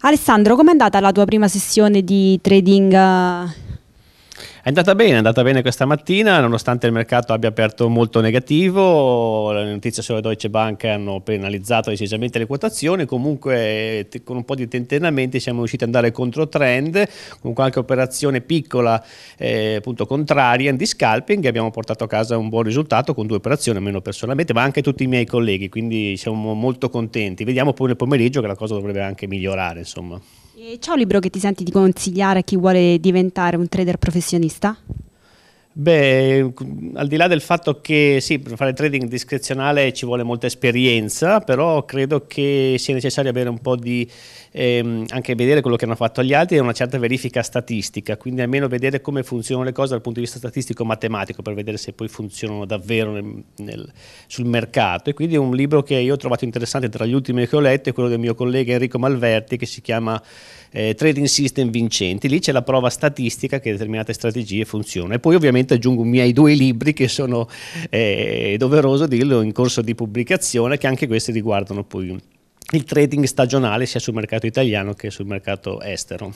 Alessandro, com'è andata la tua prima sessione di trading? È andata bene, è andata bene questa mattina, nonostante il mercato abbia aperto molto negativo, le notizie sulle Deutsche Bank hanno penalizzato decisamente le quotazioni, comunque con un po' di tentennamenti siamo riusciti ad andare contro trend, con qualche operazione piccola, eh, appunto contraria, di scalping, abbiamo portato a casa un buon risultato con due operazioni, almeno personalmente, ma anche tutti i miei colleghi, quindi siamo molto contenti. Vediamo poi nel pomeriggio che la cosa dovrebbe anche migliorare, insomma. E c'è un libro che ti senti di consigliare a chi vuole diventare un trader professionista? Beh, al di là del fatto che sì, per fare trading discrezionale ci vuole molta esperienza, però credo che sia necessario avere un po' di ehm, anche vedere quello che hanno fatto gli altri e una certa verifica statistica, quindi almeno vedere come funzionano le cose dal punto di vista statistico matematico per vedere se poi funzionano davvero nel, nel, sul mercato. E quindi un libro che io ho trovato interessante tra gli ultimi che ho letto è quello del mio collega Enrico Malverti che si chiama eh, Trading System Vincenti. Lì c'è la prova statistica che determinate strategie funzionano. E poi ovviamente ovviamente aggiungo i miei due libri che sono, eh, doveroso dirlo, in corso di pubblicazione, che anche questi riguardano poi il trading stagionale sia sul mercato italiano che sul mercato estero.